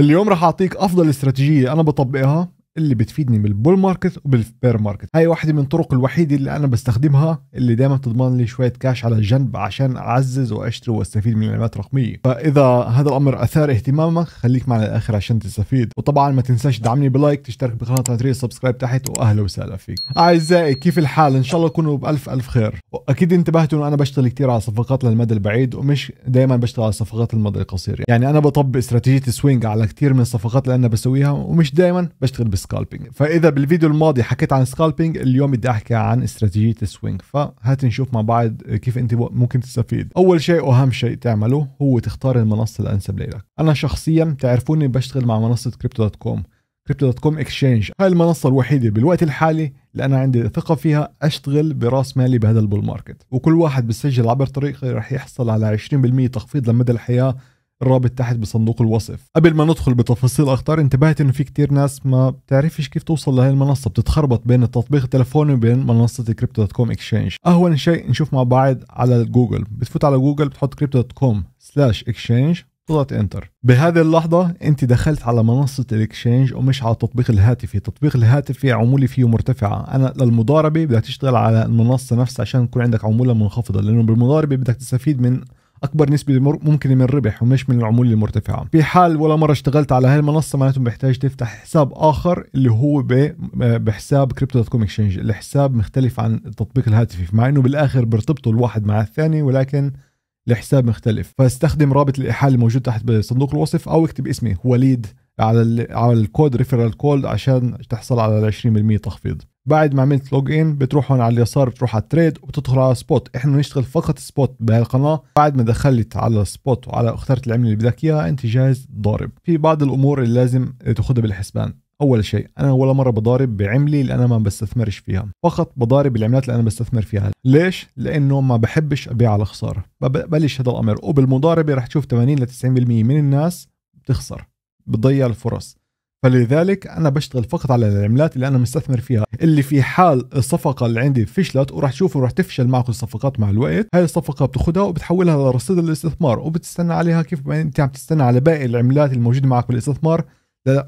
اليوم رح اعطيك افضل استراتيجيه انا بطبقها اللي بتفيدني بالبول ماركت وبالبير ماركت هاي واحده من الطرق الوحيده اللي انا بستخدمها اللي دائما تضمن لي شويه كاش على الجنب عشان اعزز واشتري واستفيد من العلامات الرقمية فاذا هذا الامر اثار اهتمامك خليك معنا للاخر عشان تستفيد وطبعا ما تنساش تدعمني بلايك تشترك بقناه تنتري سبسكرايب تحت واهلا وسهلا فيك اعزائي كيف الحال ان شاء الله تكونوا بالف الف خير واكيد انتبهتوا انه انا بشتغل كثير على صفقات للمدى البعيد ومش دائما بشتغل على صفقات المدى القصير يعني انا بطبق استراتيجيه سوينج على كثير من الصفقات اللي انا بسويها ومش دائما بشتغل بس السكالبينج فاذا بالفيديو الماضي حكيت عن السكالبينج اليوم بدي احكي عن استراتيجيه السوينج فهات نشوف مع بعض كيف انت ممكن تستفيد اول شيء واهم شيء تعمله هو تختار المنصه الانسب لك انا شخصيا بتعرفوني بشتغل مع منصه كريبتو دوت كوم كريبتو دوت كوم اكسشينج هاي المنصه الوحيده بالوقت الحالي اللي انا عندي ثقه فيها اشتغل براس مالي بهذا البول ماركت وكل واحد بسجل عبر طريقي رح يحصل على 20% تخفيض لمدى الحياه الرابط تحت بصندوق الوصف قبل ما ندخل بتفاصيل اكثر انتبهت انه في كتير ناس ما بتعرفش كيف توصل لهي المنصه بتتخربط بين التطبيق التلفوني وبين منصه الكريبتو دوت كوم اكسشينج اهون شيء نشوف مع بعض على جوجل بتفوت على جوجل بتحط كريبتو دوت كوم سلاش اكسشينج تضغط انتر بهذه اللحظة انت دخلت على منصة الاكشينج ومش على التطبيق الهاتفي التطبيق الهاتفي عمولة فيه مرتفعة انا للمضاربة بدك تشتغل على المنصة نفسها عشان يكون عندك عمولة منخفضة لانه بالمضاربة بدك تستفيد من اكبر نسبه ممكنه من الربح ومش من العموله المرتفعه في حال ولا مره اشتغلت على هالمنصه المنصه معناته بحتاج تفتح حساب اخر اللي هو بحساب كريبتو دوت كوم اكسشينج الحساب مختلف عن التطبيق الهاتفي مع انه بالاخر بيرتبطوا الواحد مع الثاني ولكن الحساب مختلف فاستخدم رابط الاحاله الموجود تحت بصندوق الوصف او اكتب اسمي وليد على ال على الكود ريفرال كود عشان تحصل على 20% تخفيض بعد ما عملت لوج ان بتروح هون على اليسار بتروح على التريد وبتدخل على سبوت احنا بنشتغل فقط سبوت بهالقناه بعد ما دخلت على سبوت وعلى اخترت العمله اللي بدك اياها انت جاهز ضارب في بعض الامور اللي لازم تاخذها بالحسبان اول شيء انا ولا مره بضارب بعملي اللي انا ما بستثمرش فيها فقط بضارب العملات اللي انا بستثمر فيها ليش لانه ما بحبش ابيع على خساره ببلش هذا الامر وبالمضاربه رح تشوف 80 ل 90% من الناس بتخسر بضيع الفرص فلذلك انا بشتغل فقط على العملات اللي انا مستثمر فيها اللي في حال الصفقه اللي عندي فشلت وراح تشوفوا راح تفشل معك الصفقات مع الوقت هاي الصفقه بتاخذها وبتحولها لرصيد الاستثمار وبتستنى عليها كيف ما انت عم تستنى على باقي العملات الموجوده معك بالاستثمار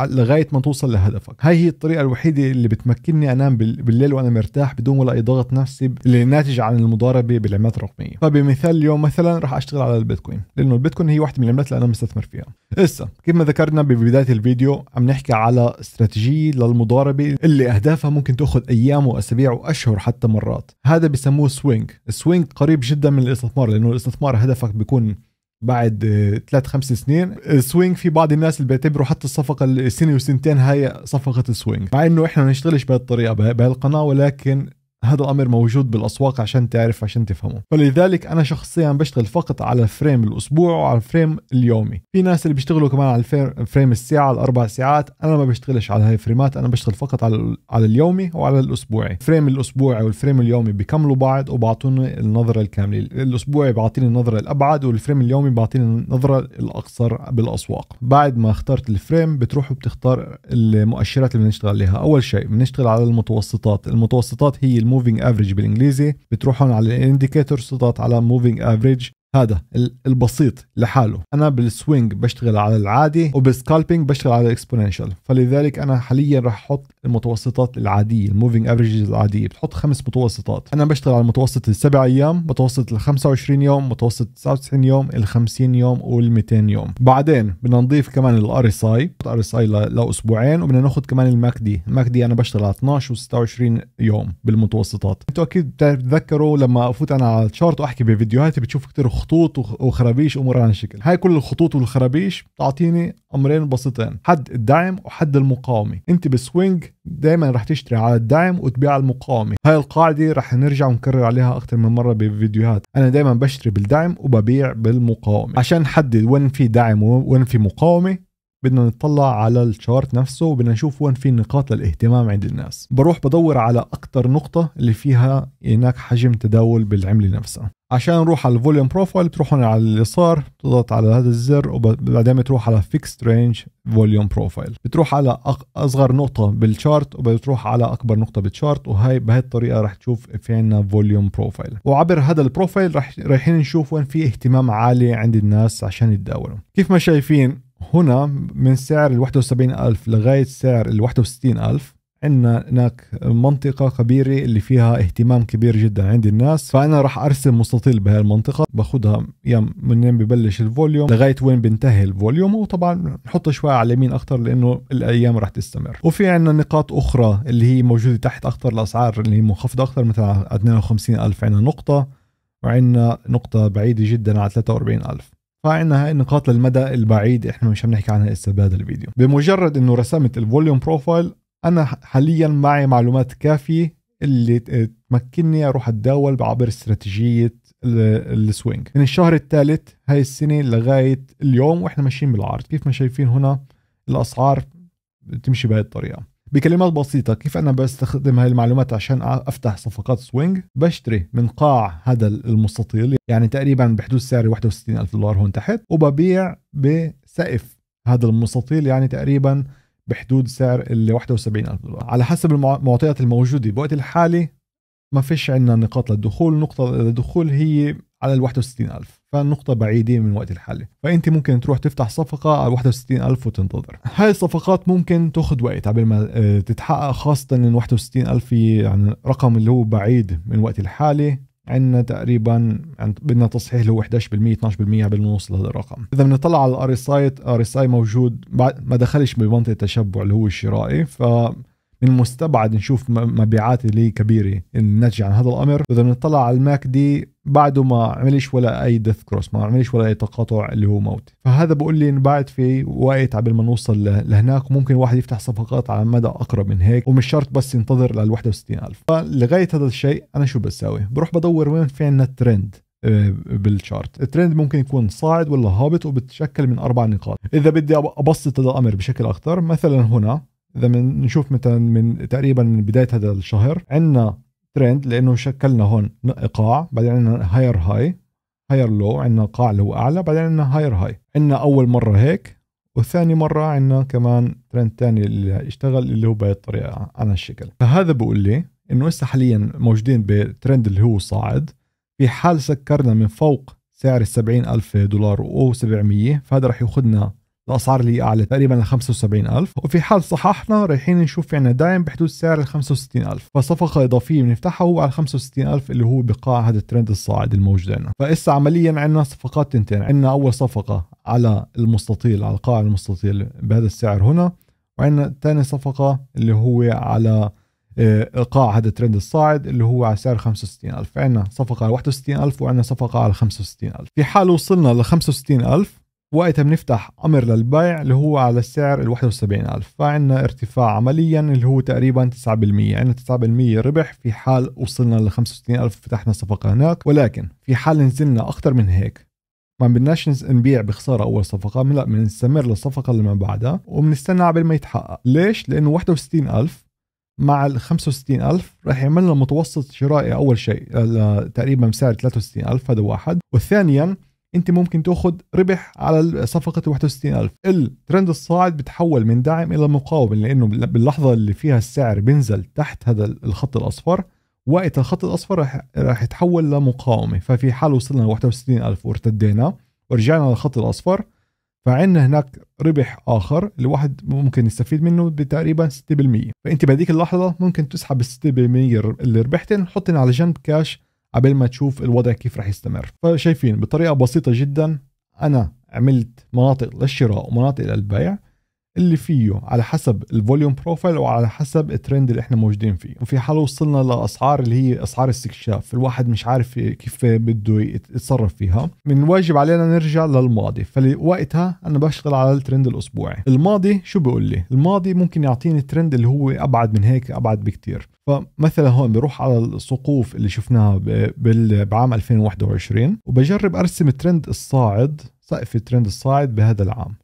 لغايه ما توصل لهدفك هاي هي الطريقه الوحيده اللي بتمكنني انام بالليل وانا مرتاح بدون ولا اي ضغط نفسي اللي ناتج عن المضاربه بالعملات الرقميه فبمثال اليوم مثلا راح اشتغل على البيتكوين لانه البيتكوين هي واحده من العملات اللي انا مستثمر فيها هسا كيف ما ذكرنا ببدايه الفيديو عم نحكي على استراتيجيه للمضاربه اللي اهدافها ممكن تاخذ ايام واسابيع واشهر حتى مرات هذا بسموه سوينج السوينج قريب جدا من الاستثمار لانه الاستثمار هدفك بيكون بعد ثلاث خمس سنين السوينج في بعض الناس اللي بيعتبروا حتى الصفقة السنة وسنتين هاي صفقة السوينج مع انه احنا ما نشتغلش بهالطريقة بهالقناة ولكن هذا الامر موجود بالاسواق عشان تعرف عشان تفهمه فلذلك انا شخصيا بشتغل فقط على الفريم الاسبوع وعلى الفريم اليومي في ناس اللي بيشتغلوا كمان على الفريم الساعه الاربع ساعات انا ما بشتغلش على هاي الفريمات انا بشتغل فقط على على اليومي وعلى الاسبوعي فريم الاسبوعي والفريم اليومي بيكملوا بعض وبعطوني النظره الكامله الاسبوعي بيعطيني النظره الابعد والفريم اليومي بيعطيني النظره الاقصر بالاسواق بعد ما اخترت الفريم بتروح وبتختار المؤشرات اللي بنشتغل عليها اول شيء بنشتغل على المتوسطات المتوسطات هي الم موفينج افريج بالانجليزي بتروحون على الانديكيتورز تضغط على موفينج افريج هذا البسيط لحاله انا بالسوينج بشتغل على العادي وبالسكالبينج بشتغل على الاكسبوننشال فلذلك انا حاليا راح احط المتوسطات العاديه الموفينج افريجز العاديه بتحط خمس متوسطات انا بشتغل على متوسط السبع ايام متوسط ال 25 يوم متوسط 99 يوم ال 50 يوم وال 200 يوم بعدين بدنا نضيف كمان الار اس اي الار اس اي لاسبوعين وبدنا ناخذ كمان الماك دي الماك دي انا بشتغل على 12 و26 يوم بالمتوسطات انتوا اكيد بتتذكروا لما افوت انا على الشارت واحكي بفيديوهاتي بتشوف كثير خطوط وخرابيش امور هالشكل هاي كل الخطوط والخرابيش تعطيني امرين بسيطين حد الدعم وحد المقاومه انت بسوينج دائما رح تشتري على الدعم وتبيع على المقاومه هاي القاعده رح نرجع ونكرر عليها اكثر من مره بفيديوهات انا دائما بشتري بالدعم وببيع بالمقاومه عشان نحدد وين في دعم وين في مقاومه بدنا نطلع على الشارت نفسه وبدنا نشوف وين في نقاط للاهتمام عند الناس بروح بدور على اكثر نقطه اللي فيها هناك حجم تداول بالعمله نفسها عشان نروح على الفوليوم بروفايل بتروح هنا على اليسار بتضغط على هذا الزر وبعدين بتروح على فيكست رينج فوليوم بروفايل بتروح على اصغر نقطه بالشارت وبتروح على اكبر نقطه بالشارت وهي بهي الطريقه رح تشوف في عندنا فوليوم بروفايل وعبر هذا البروفايل رح رايحين نشوف وين في اهتمام عالي عند الناس عشان يتداولوا كيف ما شايفين هنا من سعر ال 71000 لغايه سعر ال 61000 عندنا هناك منطقة كبيرة اللي فيها اهتمام كبير جدا عند الناس فأنا راح أرسم مستطيل بهي المنطقة باخدها من منين ببلش الفوليوم لغاية وين بينتهي الفوليوم وطبعا نحط شوية على اليمين أكثر لأنه الأيام راح تستمر وفي عندنا نقاط أخرى اللي هي موجودة تحت أكثر الأسعار اللي هي منخفضة أكثر مثلا 52000 ألف عندنا نقطة وعندنا نقطة بعيدة جدا على 43000 فعندنا هاي النقاط للمدى البعيد احنا مش عم نحكي عنها هسه بهذا الفيديو بمجرد انه رسمت الفوليوم بروفايل انا حاليا معي معلومات كافيه اللي تمكنني اروح اتداول عبر استراتيجيه السوينج من الشهر الثالث هاي السنه لغايه اليوم واحنا ماشيين بالعرض كيف ما شايفين هنا الاسعار بتمشي بهي الطريقه بكلمات بسيطة كيف أنا بستخدم هاي المعلومات عشان أفتح صفقات سوينج بشتري من قاع هذا المستطيل يعني تقريبا بحدود سعر 61 ألف دولار هون تحت وببيع بسقف هذا المستطيل يعني تقريبا بحدود سعر ال 71 ألف دولار على حسب المعطيات الموجودة بوقت الحالي ما فيش عندنا نقاط للدخول نقطة للدخول هي على ال 61000 فالنقطة بعيدة من وقت الحالة فأنت ممكن تروح تفتح صفقة على 61000 وتنتظر هاي الصفقات ممكن تاخذ وقت قبل ما آه، تتحقق خاصة إن 61000 يعني رقم اللي هو بعيد من وقت الحالة عندنا تقريبا بدنا تصحيح له 11% 12% قبل ما نوصل هذا الرقم اذا بنطلع على الار اس اي الار اس اي موجود بعد ما دخلش بمنطقه التشبع اللي هو الشرائي ف من المستبعد نشوف مبيعات اللي كبيره الناتجه عن هذا الامر اذا بنطلع على الماك دي بعده ما عملش ولا اي ديث كروس ما عملش ولا اي تقاطع اللي هو موت فهذا بقول لي بعد في وقت قبل ما نوصل لهناك وممكن واحد يفتح صفقات على مدى اقرب من هيك ومش شرط بس ينتظر لل 61000 فلغايه هذا الشيء انا شو بساوي بروح بدور وين في عندنا ترند بالشارت الترند ممكن يكون صاعد ولا هابط وبتشكل من اربع نقاط اذا بدي ابسط هذا الامر بشكل اكثر مثلا هنا اذا بنشوف مثلا من تقريبا من بدايه هذا الشهر عندنا ترند لانه شكلنا هون قاع بعدين عندنا هاير هاي هاير لو عندنا قاع اللي هو اعلى بعدين عندنا هاير هاي عندنا اول مره هيك وثاني مرة عندنا كمان ترند تاني اللي اشتغل اللي هو بهي الطريقة على الشكل فهذا بقول لي انه هسه حاليا موجودين بترند اللي هو صاعد في حال سكرنا من فوق سعر ال ألف دولار و 700 فهذا رح ياخذنا الاسعار اللي اعلى تقريبا ل 75000 وفي حال صححنا رايحين نشوف في يعني دايم بحدود سعر ال 65000 فصفقه اضافيه بنفتحها هو على 65000 اللي هو بقاع هذا الترند الصاعد الموجود عندنا فإسا عمليا عندنا صفقات تنتين عندنا اول صفقه على المستطيل على القاع المستطيل بهذا السعر هنا وعندنا ثاني صفقه اللي هو على ايقاع آه، هذا الترند الصاعد اللي هو على سعر 65000 عندنا صفقه على 61000 وعندنا صفقه على 65000 في حال وصلنا ل 65000 وقتها بنفتح امر للبيع اللي هو على السعر ال 71000 فعندنا ارتفاع عمليا اللي هو تقريبا 9% عندنا 9% ربح في حال وصلنا ل 65000 فتحنا صفقه هناك ولكن في حال نزلنا اكثر من هيك ما بدناش نبيع بخسارة أول صفقة لا بنستمر للصفقة اللي ما بعدها وبنستنى قبل ما يتحقق ليش؟ لأنه 61000 مع ال 65000 راح يعمل لنا متوسط شرائي أول شيء تقريبا بسعر 63000 هذا واحد وثانيا انت ممكن تاخذ ربح على صفقه ال 61000 الترند الصاعد بتحول من داعم الى مقاوم لانه باللحظه اللي فيها السعر بينزل تحت هذا الخط الاصفر وقت الخط الاصفر راح راح يتحول لمقاومه ففي حال وصلنا ل 61000 وارتدينا ورجعنا للخط الاصفر فعندنا هناك ربح اخر الواحد ممكن يستفيد منه بتقريبا 6% فانت بهذيك اللحظه ممكن تسحب ال 6% اللي ربحتن حطن على جنب كاش قبل ما تشوف الوضع كيف رح يستمر فشايفين بطريقه بسيطه جدا انا عملت مناطق للشراء ومناطق للبيع اللي فيه على حسب الفوليوم بروفايل وعلى حسب الترند اللي احنا موجودين فيه وفي حال وصلنا لاسعار اللي هي اسعار استكشاف الواحد مش عارف كيف بده يتصرف فيها من الواجب علينا نرجع للماضي فوقتها انا بشتغل على الترند الاسبوعي الماضي شو بيقول لي الماضي ممكن يعطيني ترند اللي هو ابعد من هيك ابعد بكتير فمثلا هون بروح على السقوف اللي شفناها بعام 2021 وبجرب ارسم الترند الصاعد سقف الترند الصاعد بهذا العام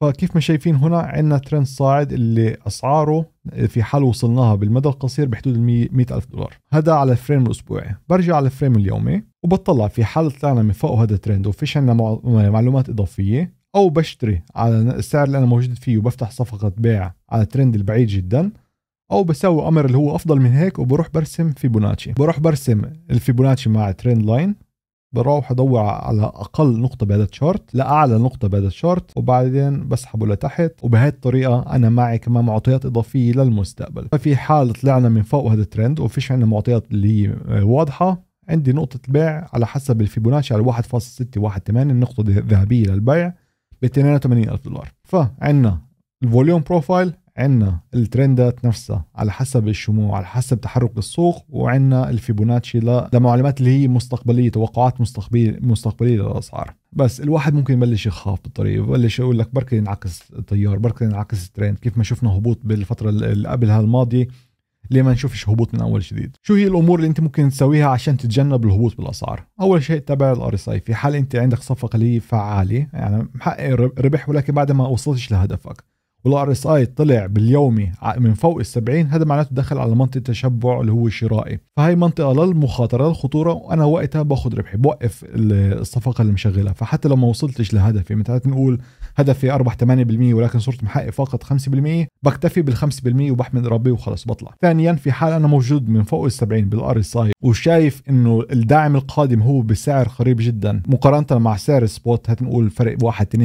فكيف ما شايفين هنا عندنا ترند صاعد اللي اسعاره في حال وصلناها بالمدى القصير بحدود ال 100000 دولار هذا على الفريم الاسبوعي برجع على الفريم اليومي وبطلع في حال طلعنا من فوق هذا الترند وفيش عندنا يعني معلومات اضافيه او بشتري على السعر اللي انا موجود فيه وبفتح صفقه بيع على الترند البعيد جدا او بسوي امر اللي هو افضل من هيك وبروح برسم فيبوناتشي بروح برسم الفيبوناتشي مع ترند لاين بروح ادور على اقل نقطه بهذا الشارت لاعلى نقطه بهذا الشارت وبعدين بسحبه لتحت وبهي الطريقه انا معي كمان معطيات اضافيه للمستقبل ففي حال طلعنا من فوق هذا الترند وفيش عندنا معطيات اللي هي واضحه عندي نقطة بيع على حسب الفيبوناتشي على 1.618 النقطة الذهبية للبيع ب 82000 دولار فعندنا الفوليوم بروفايل عندنا الترندات نفسها على حسب الشموع على حسب تحرك السوق وعندنا الفيبوناتشي لمعلومات اللي هي مستقبليه توقعات مستقبليه مستقبليه للاسعار بس الواحد ممكن يبلش يخاف بالطريق يبلش يقول لك بركي ينعكس التيار بركي ينعكس الترند كيف ما شفنا هبوط بالفتره اللي قبلها الماضيه ليه ما نشوفش هبوط من اول جديد شو هي الامور اللي انت ممكن تسويها عشان تتجنب الهبوط بالاسعار اول شيء تابع الار اس في حال انت عندك صفقه اللي فعاله يعني محقق ربح ولكن بعد ما وصلتش لهدفك والار اس اي طلع باليومي من فوق ال 70 هذا معناته دخل على منطقه تشبع اللي هو شرائي فهي منطقه للمخاطره للخطوره وانا وقتها باخذ ربحي بوقف الصفقه اللي مشغلها فحتى لو ما وصلتش لهدفي مثلا نقول هدفي اربح 8% ولكن صرت محقق فقط 5% بكتفي بال 5% وبحمد ربي وخلص بطلع ثانيا في حال انا موجود من فوق ال 70 بالار اس اي وشايف انه الداعم القادم هو بسعر قريب جدا مقارنه مع سعر سبوت هتنقول فرق 1 2%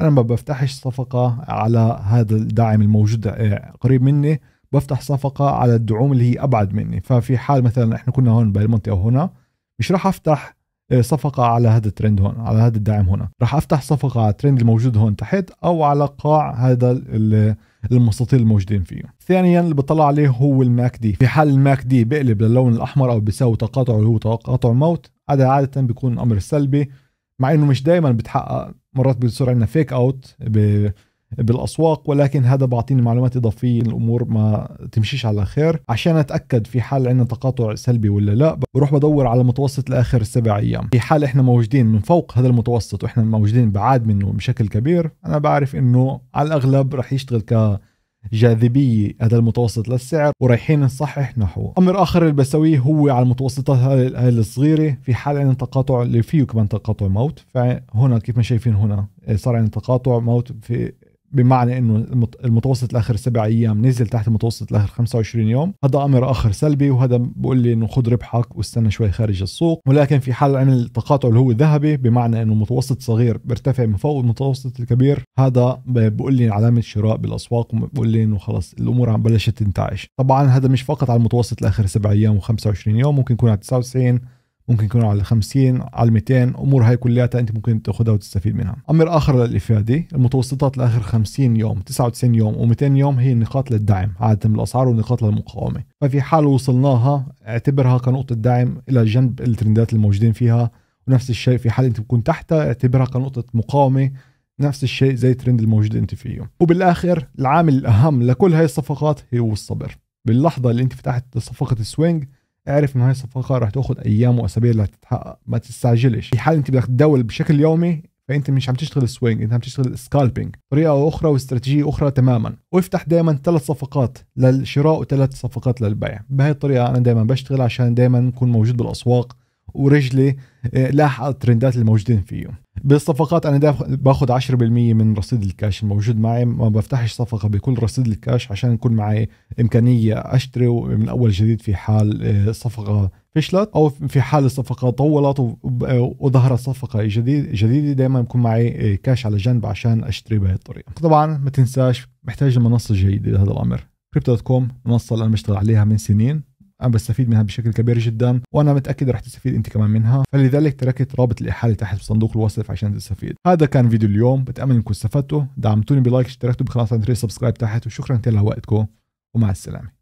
انا ما بفتحش صفقه على هذا الداعم الموجود آه، قريب مني بفتح صفقة على الدعوم اللي هي أبعد مني ففي حال مثلا إحنا كنا هون بالمنطقة هنا مش راح أفتح آه، صفقة على هذا الترند هون على هذا الدعم هنا راح أفتح صفقة على الترند الموجود هون تحت أو على قاع هذا المستطيل الموجودين فيه ثانيا اللي بطلع عليه هو الماك دي في حال الماك دي بقلب للون الأحمر أو بيساوي تقاطع اللي هو تقاطع موت هذا عادة بيكون الأمر سلبي مع انه مش دائما بتحقق مرات بيصير عندنا فيك اوت بالاسواق ولكن هذا بعطيني معلومات اضافيه الامور ما تمشيش على خير عشان اتاكد في حال عندنا تقاطع سلبي ولا لا بروح بدور على متوسط لاخر السبع ايام في حال احنا موجودين من فوق هذا المتوسط واحنا موجودين بعاد منه بشكل كبير انا بعرف انه على الاغلب رح يشتغل ك جاذبية هذا المتوسط للسعر ورايحين نصحح نحوه أمر آخر اللي بسويه هو على المتوسطات هاي الصغيرة في حال عندنا تقاطع اللي فيه كمان تقاطع موت فهنا كيف ما شايفين هنا إيه، صار عندنا تقاطع موت في بمعنى انه المتوسط لاخر سبع ايام نزل تحت المتوسط لاخر 25 يوم هذا امر اخر سلبي وهذا بقول لي انه خذ ربحك واستنى شوي خارج السوق ولكن في حال عمل تقاطع اللي هو ذهبي بمعنى انه متوسط صغير بيرتفع من فوق المتوسط الكبير هذا بقول لي علامه شراء بالاسواق وبقول لي انه خلص الامور عم بلشت تنتعش طبعا هذا مش فقط على المتوسط لاخر سبع ايام و25 يوم ممكن يكون على 99 ممكن يكونوا على 50 على 200 امور هاي كلياتها انت ممكن تاخذها وتستفيد منها امر اخر للافاده المتوسطات لاخر 50 يوم 99 يوم و200 يوم هي النقاط للدعم عاده الاسعار والنقاط للمقاومه ففي حال وصلناها اعتبرها كنقطه دعم الى جنب الترندات الموجودين فيها ونفس الشيء في حال انت بتكون تحتها اعتبرها كنقطه مقاومه نفس الشيء زي الترند الموجود انت فيه وبالاخر العامل الاهم لكل هاي الصفقات هو الصبر باللحظه اللي انت فتحت صفقه السوينج اعرف انه هاي الصفقه راح تاخذ ايام واسابيع لتتحقق ما تستعجلش في حال انت بدك تدول بشكل يومي فانت مش عم تشتغل سوينج انت عم تشتغل سكالبينج طريقه اخرى واستراتيجيه اخرى تماما وافتح دائما ثلاث صفقات للشراء وثلاث صفقات للبيع بهي الطريقه انا دائما بشتغل عشان دائما نكون موجود بالاسواق ورجلي آه، لاحق الترندات الموجودين فيه بالصفقات انا باخذ 10% من رصيد الكاش الموجود معي ما بفتحش صفقه بكل رصيد الكاش عشان يكون معي امكانيه اشتري من اول جديد في حال الصفقه آه، فشلت او في حال الصفقه طولت وظهرت صفقه جديد جديده دائما بكون معي آه، كاش على جنب عشان اشتري بهي الطريقه طبعا ما تنساش محتاج منصه جيده لهذا الامر كريبتو دوت كوم منصه اللي انا بشتغل عليها من سنين انا بستفيد منها بشكل كبير جدا وانا متاكد رح تستفيد انت كمان منها فلذلك تركت رابط الاحاله تحت في صندوق الوصف عشان تستفيد هذا كان فيديو اليوم بتامل انكم استفدتوا دعمتوني بلايك اشتركتوا بقناه سبسكرايب تحت وشكرا كثير لوقتكم ومع السلامه